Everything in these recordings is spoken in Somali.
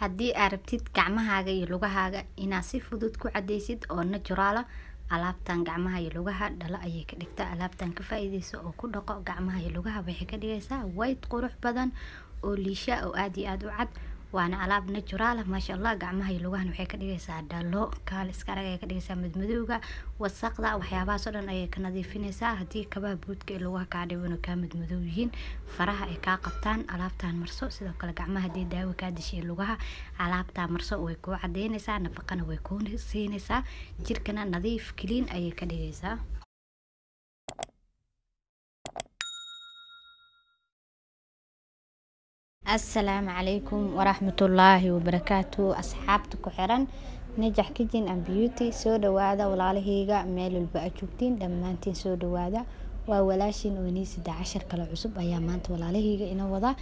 haddii aad rabtid gacmahaaga iyo lugahaaga inaad si fudud ku cadaysid oo naturaala ah, alaabtan gacmaha iyo lugaha dhalo ayay ka dhigtaa alaabtan ka faa-iideysa oo ku dhaqo gacmaha iyo lugaha waxay ka dhigaysaa wayt qurux badan oo liisha oo aad iyo aada u cad waana alaab natural ah. maasha allah gacmaha iyo lugahan waxay ka dhigaysaa dhalo kaal iska arag ayay ka dhigaysaa madmadowga wasaqda waxyaabahaasoo dhan ayay ka nadiifinaysaa haddii kabaha buudka ee lugaha kaa dhibin kaa madmadow yihiin faraha ay kaa qabtaan alaabtan marso sidoo kale gacmaha haddii daawo kaa dishay lugaha alaabtaa marso way kuu cadeynaysaa nafaqana way kuu siinaysaa jirkana nadiif kiliin ayay ka dhigaysaa asalaamu calaykum waraxmatullaahi wabarakaatu asxaabta ku xiran najax kijin and beauty soo dhawaada walaalahayga meel walba aad joogtiin dhammaantiin soo dhawaada waa walaashiin oo inii sidaa cashar kale cusub ayaa maanta walaalahayga inoo wadaa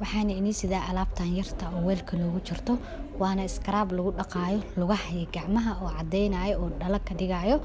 waxaana inii sidaa alaabtan yarta oo weelka loogu jirto waana iskaraab lagu dhaqaayo lugahayo gacmaha oo caddeynayo oo dhalo ka dhigayo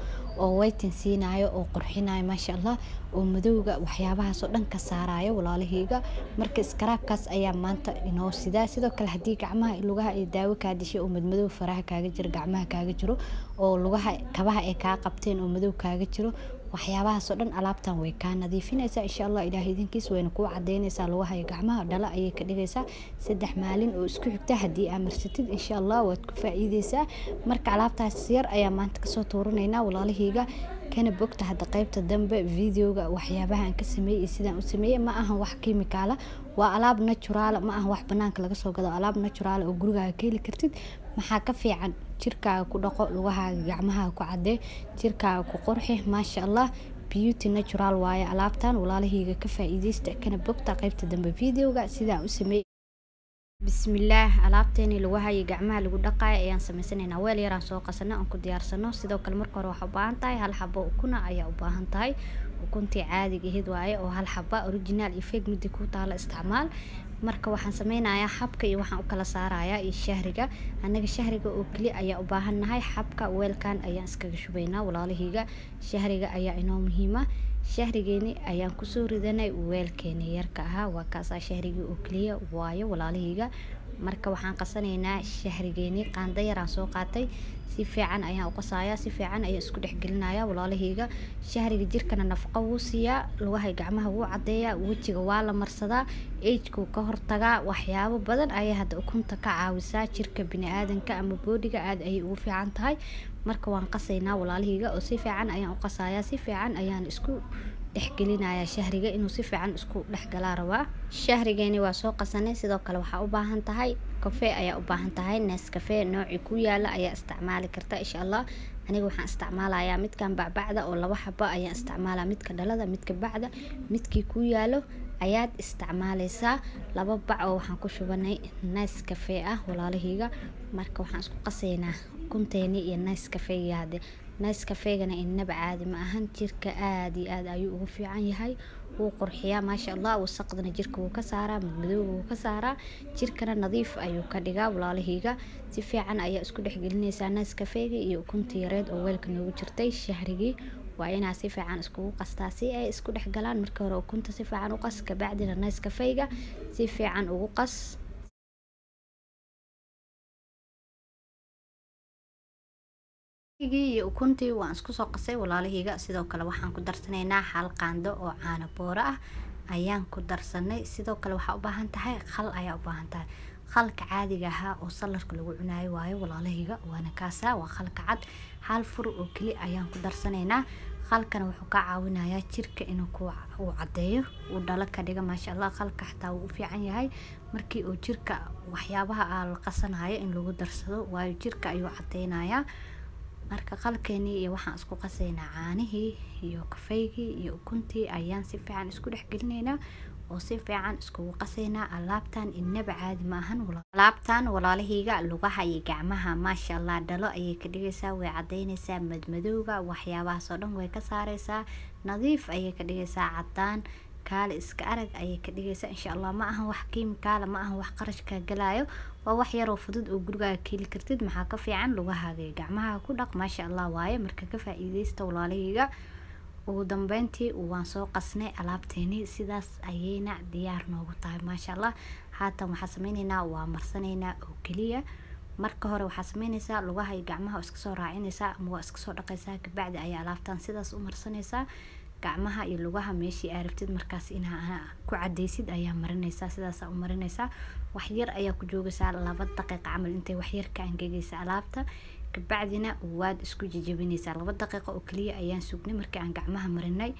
oo weytin siinayo oo qurxinayo maasha allah oo madowga waxyaabahaasoo dhan ka saarayo walaalahayga marka iskaraabkaas ayaa maanta inoo sidaa sidoo kale haddii gacmaha lugaha iyo daawo kaa dishay oo madmadow faraha kaaga jiro gacmaha kaaga jiro oo lugaha kabaha ay kaa qabteen oo madow kaaga jiro waxyaabahaasoo dhan alaabtan way kaa nadiifinaysaa insha allah ilaah idinkiis wayna kuu cadeynaysaa lugahayo gacmaha dhala ayay ka dhigaysaa saddex maalin oo isku xigta haddii aa marsatid insha allah waad ku faa'iideysaa marka alaabtaas yar ayaa maanta kasoo tuuranaynaa walaalahayga kana bogta hadda qaybta dambe videoga waxyaabaha aan ka sameeyey iyo sidaan u sameeyey ma ahan wax kiimikaala waa alaab naturaala ma ahan wax banaanka laga soo gado alaab naturaala oo gurigaaga ka heli kartid maxaa ka fiican jirkaaga ku dhaqo lugahaaga gacmahaaga ku cadee jirkaaga ku qurxi maasha allah beauty natural waaye alaabtan walaalahiiga ka faa-iideysta kana bogta qaybta dambe videoga sidaa u sameey bismillaah alaabteeni lagu hayay gacmaha lagu dhaqaaya ayaan samaysanayna weel yaraan soo qasano aan ku diyaarsano sidoo kale marka hore waxaa u baahan tahay hal xabo ukuna ayaa u baahan tahay ukuntii caadiga aheyd waaye oo hal xaba original iyo feeg midii ku taala isticmaal marka waxaan sameynayaa xabka iyo waxaan u kala saarayaa iyo shahriga annaga shahriga oo keli ayaa u baahannahay xabka weelkan ayaan iskaga shubaynaa walaalahayga shahriga ayaa inoo muhiima Shahrigeeni ayaan kusoo ridanay weelkeeni yarka ahaa waa kaasaa shahrigii oo keliya waayo walaalihiiga marka waxaan qasanaynaa shahrigeeni qaanda yaraan soo qaatay si fiican ayaan u qasayaa si fiican ayaan isku dhex gelinayaa walaalihiiga shahriga jirkana nafaqo wuu siiyaa lugahay gacmaha wuu caddeeyaa wejiga waa la marsadaa agekuu ka hortagaa waxyaabo badan ayay hadda ukunta ka caawisaa jirka bini aadanka ama boodhiga aad ayay ugu fiican tahay marka waan qasaynaa walaalahayga oo si fiican ayaan u qasayaa si fiican ayaan isku dhexgelinayaa shahriga inuu si fiican isku dhexgalaa rabaa shahrigeeni waa soo qasanay sidoo kale waxaa u baahan tahay kafee ayaa u baahan tahay nes kafee noocii ku yaala ayaa isticmaali karta insha allah aniga waxaan isticmaalayaa midkan bacbacda oo laba xaba ayaan isticmaalaa midka dhalada midka bacda midkii ku yaalo ayaad isticmaalaysaa laba bac oo waxaan ku shubanay nes kafee ah walaalahayga marka waxaan isku qasaynaa kunteeni iyo nice kafeega hade nice kafeegana inaba caadi ma ahan jirka aada iyo aad ayuu ugu fiican yahay wuu qurxiyaa maasha allah wasaqdana jirka wuu ka saaraa madmadooga wuu ka saaraa jirkana nadiif ayuu ka dhigaa walaalahiiga si fiican ayaa isku dhexgelinaysaa nice kafeega iyo ukunta yareed oo weelka noogu jirtay shahrigii waa inaa si fiican iskugu qastaa si ay isku dhex galaan marka hore ukunta si fiican u qas kabacdina nice kafeega si fiican ugu qas iyo ukuntii waan isku soo qasay walaalihiiga sidoo kale waxaan ku darsanaynaa xal qaando oo caano booro ah ayaan ku darsanay sidoo kale waxaa u baahan tahay khal ayaa u baahan tahay khalka caadiga ahaa oo salarka lagu cunaayo waayo walaalahiga waana kaasa waa khalka cad hal fur oo keli ayaan ku darsanaynaa khalkana wuxuu ka caawinayaa jirka inuu uu caddeeyo uu dhalo ka dhiga maasha allah khalka xataa wuu u fiican yahay markii uu jirka waxyaabaha la qasanayo in lagu darsado waayo jirka ayuu caddeynayaa marka qalkeenii iyo waxaan isku qasaynaa caanihii iyo kafeygii iyo ukuntii ayaan si fiican isku dhex gelinaynaa oo si fiican iskugu qasaynaa alaabtan inaba caadi ma ahan alaabtan walaalahayga lugaha iyo gacmaha maasha allah dhalo ayay ka dhigaysaa way caddaynaysaa madmadowga waxyaabahaasoo dhan way ka saaraysaa nadiif ayay ka dhigaysaa caddaan kaale iska arag ayay ka dhigaysaa insha allah ma ahan wax kiimikaala ma ahan wax qarashkaa galaayo waa wax yaroo fudud oo gurigaaga keeli kartid maxaa ka fiican lugahaaga gacmaha ku dhaq maasha allah waaye marka ka faa-iideysta walaalahayga ugu dambeyntii waan soo qasnay alaabteenii sidaas ayayna diyaar noogu tahay maasha allah haatan waxaa sameyneynaa waa marsanaynaa oo keliya marka hore waxaa sameyneysaa lugaha iyo gacmaha iskasoo raacinaysaa ama waa iskasoo dhaqaysaa kabacdi ayaa alaabtan sidaas u marsanaysaa gacmaha iyo lugaha meeshii aa rabtid markaas inaa ku cadaysid ayaa marinaysaa sidaasa u marinaysaa waxyar ayaa ku joogaysaa laba daqiiqa camal intay waxyar ka angegaysa alaabta kabacdina waad isku jijabinaysaa laba daqiiqa oo kaliya ayaan sugnay markii aan gacmaha marinay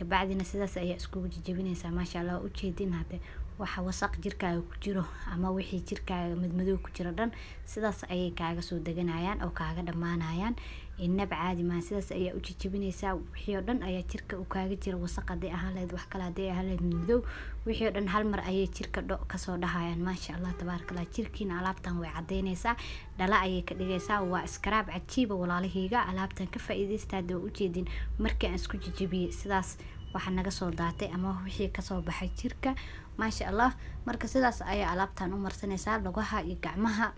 kabacdina sidaas ayaa iskugu jijabinaysaa maasha allah ujeedin hade waxa wasaq jirkaaga ku jiro ama wixii jirkaaga madmadow ku jiro dhan sidaas ayay kaaga soo deganayaan oo kaaga dhammaanayaan inab caadi maaha sidaas ayaa u jijabinaysaa wixii oo dhan ayaa jirka u kaaga jira wasaq haday ahaan lahayd wax kale haday ahaan lahayd madow wixii oo dhan hal mar ayay jirka dho kasoo dhahayaan maasha allah tabaarakallah jirkiina alaabtan way cadaynaysaa dhala ayay ka dhigaysaa waa iskaraab cajiiba walaalahayga alaabtan ka faa-iidaysta hadda waa ujeedin markii aan isku jijabiyey sidaas waxaa naga soo daatay ama wixii kasoo baxay jirka maasha allah marka sidaas ayaa alaabtan u marsanaysaa lugaha iyo gacmaha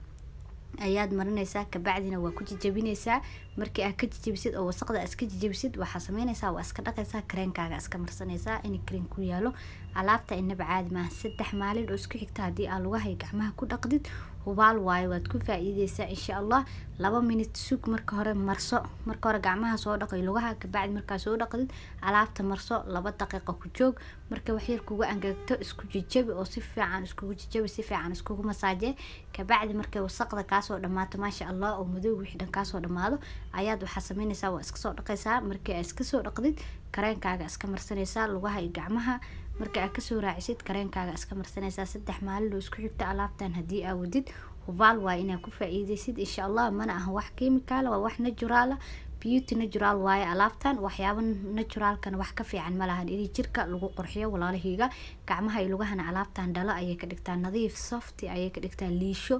ayaad marinaysaa kabacdina waa ku jijabinaysaa markii aad ka jijabisid oo wasaqda iska jijabisid waxaa sameynaysaa waa iska dhaqaysaa kareenkaaga iska marsanaysaa in kareen ku yaalo alaabta inaba caadi maaha saddex maalin oo isku xigta haddii aa lugahai gacmaha ku dhaqdid hubaal waayo waad ku faa-iideysaa insha allah laba minut sug marka hore marso marka hore gacmaha soo dhaqay lugaha kabacdi markaa soo dhaqdid alaabta marso laba daqiiqa ku joog marka waxyar kugu angagto isku jijabi oo si fiican iskugu jijabi si fiican iskugu masaaje kabacdi markay wasaqda kaasoo dhammaato maasha allah oo madow wixii dhan kaasoo dhammaado ayaad waxaa sameynaysaa waa iskasoo dhaqaysaa markii aa iskasoo dhaqdid kareenkaaga iska marsanaysaa lugaha iyo gacmaha marka aad kasoo raacisid kareenkaaga iska marsanaysaa saddex maalin oo isku xigta alaabtan haddii aa wadid hubaal waa inaa ku faa-iideysid insha allah mana aha wax kimikaala waa wax najuraala ah beauty natural waaye alaabtan waxyaaba naturaalkan wax ka fiican ma lahan inay jirka lagu qurxiyo walaalahiiga gacmaha iyo lugahana alaabtan dhalo ayay ka dhigtaa nadiif softy ayay ka dhigtaa liisho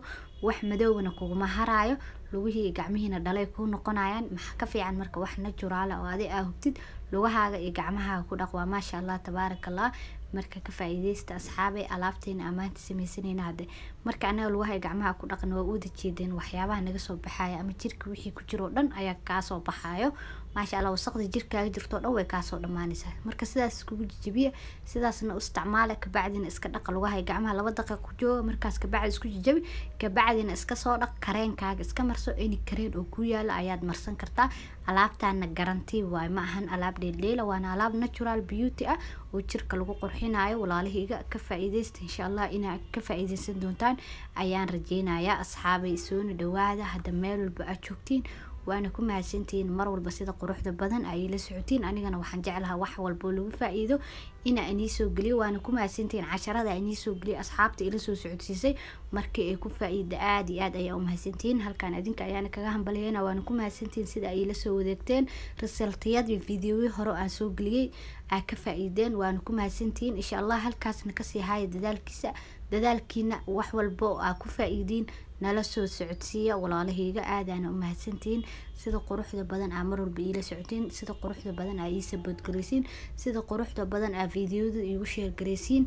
wax madoobana kuguma haraayo lugihii iyo gacmihiina dhalay ku noqonayaan maxaa ka fiican marka wax natural ah oo adi aa hubtid lugahaaga iyo gacmahaaga ku dhaq waa maasha allah tabaarakallah marka ka faa'iidaysta asxaabay alaabteena ammaanta sameysanayna hadde marka anaga lugahay gacmaha ku dhaqan waa u jeedeen waxyaabaha naga soo baxaayo ama jirka wixii ku jiro dhan ayaa kaa soo baxaayo maasha alla wasaqda jirkaaga jirtoo dhan way kaasoo dhammaanaysaa marka sidaas iskugu jijabiya sidaasna u isticmaala kabacdina iska dhaqa lugahay gacmaha laba daqiiq ku jooga markaas kabacdi isku jijabi kabacdina iska soo dhaq kareenkaaga iska marso any kareen oo ku yaala ayaad marsan kartaa alaabtaana garantii waay ma ahan alaab dheeldheela waana alaab natural beauty ah oo jirka lagu qurxinayo walaalihayga ka faa-iideysta insha allah inaa ka faa doontaan ayaan rajeynayaa asxaabay soona dhawaada hadda meel walba aad joogtiin waana ku mahadsantihiin mar walba sida quruxda badan ayay la socotiin anigana waxaan jeclahaa wax walboo lagu faa-iido inaa iniisoo geliyo waana ku mahadsantihiin casharada iniisoo geliyo asxaabta ila soo socodsiisay markii ay ku faa-iida aada iyo aad ayaa u mahadsantihiin halkaan adinka ayaana kaga hambaliyeyna waana ku mahadsantihiin sida ay la soo wadeegteen risaltiyadii videoyi hore aan soo geliyey aa ka faa waana ku mahadsantihiin insha allah halkaasna kasii haaya dadaalkiisa dadaalkiina wax walbo aa ku faa-iidiin nala soo socodsiiya walaalahayga aadaana u mahadsantihiin sida quruxda badan aa marwalba iila socotiin sida quruxda badan aa ii saboodgaraysiin sida quruxda badan aa videoda iigu sheergaraysiin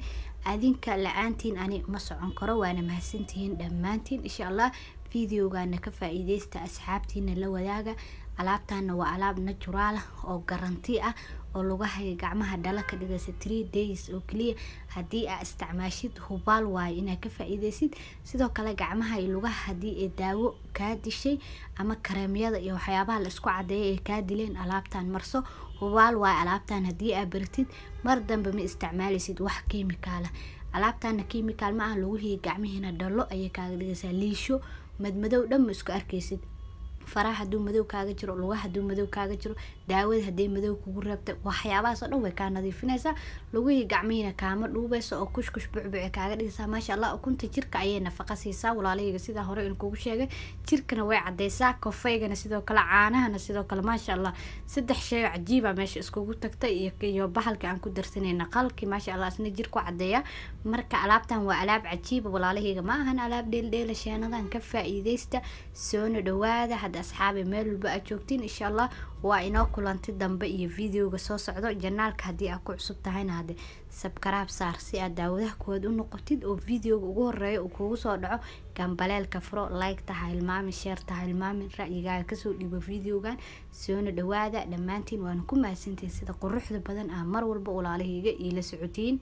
adinka la-aantiin ani ma socon karo waana mahadsantihiin dhammaantiin insha allah fiidiyowgaana ka faaiideysta asxaabtiina la wadaaga alaabtana waa alaab natural ah oo garanti ah oo lugahaaga gacmaha dhala ka dhigaysa three days oo kaliya haddii aa isticmaashid hubaal waayo inaa ka faa sidoo kale gacmaha iyo lugaha haddii ay daawo kaa dishay ama kareemyada iyo waxyaabaha la isku cadeeya ay kaa dileen alaabtan marso hubaal waayo alaabtan haddii aa baratid mar dambe ma isticmaaleysid wax kimikaala ah. alaabtana kimikaal ma ah luguhii gacmihiina dhalo ayay kaaga dhigaysaa liisho madmadow dhan ma isku arkaysid faraha haduu madow kaaga jiro lugaha haduu madow kaaga jiro daawada haday madow kugu reebta waxyaabahaasoo dhan way kaa nadiifinaysaa lugihii gacmihiina kaama dhuubeysa oo kushkush bucbuce kaaga dhigaysaa maasha allah ukunta jirka ayay nafaqa siisaa walaalahiga sidaa hore in kugu sheegay jirkana way cadeysaa kofaygana sidoo kale caanahana sidoo kale maasha allah saddex shay oo cajiiba meesha iskugu tagtay iyo bahalka aan ku darsanayna qalki maasha allah isna jirku cadeeya marka alaabtan waa alaab cajiiba walaalahiga ma ahan alaab dheeldheela sheenadaan ka faa soona dhawaada maxamed asxaabe meel walba aad joogtiin insha allah waa inoo kulanti dambe iyo videoga soo socdo janaalka haddii aad ku cusub tahayna hade sabkaraab saar si aad daawadaha kuwaad u noqotid oo videoga ugu horeeya uu kuugu soo dhaco gambaleelka furo like taha hilmaamin sheer ra'yigaaga kasoo dhiibo videogan soona dhawaada dhammaantiin waana ku mahadsantihin sida quruxda badan aa mar walba walaalahayga iila socotiin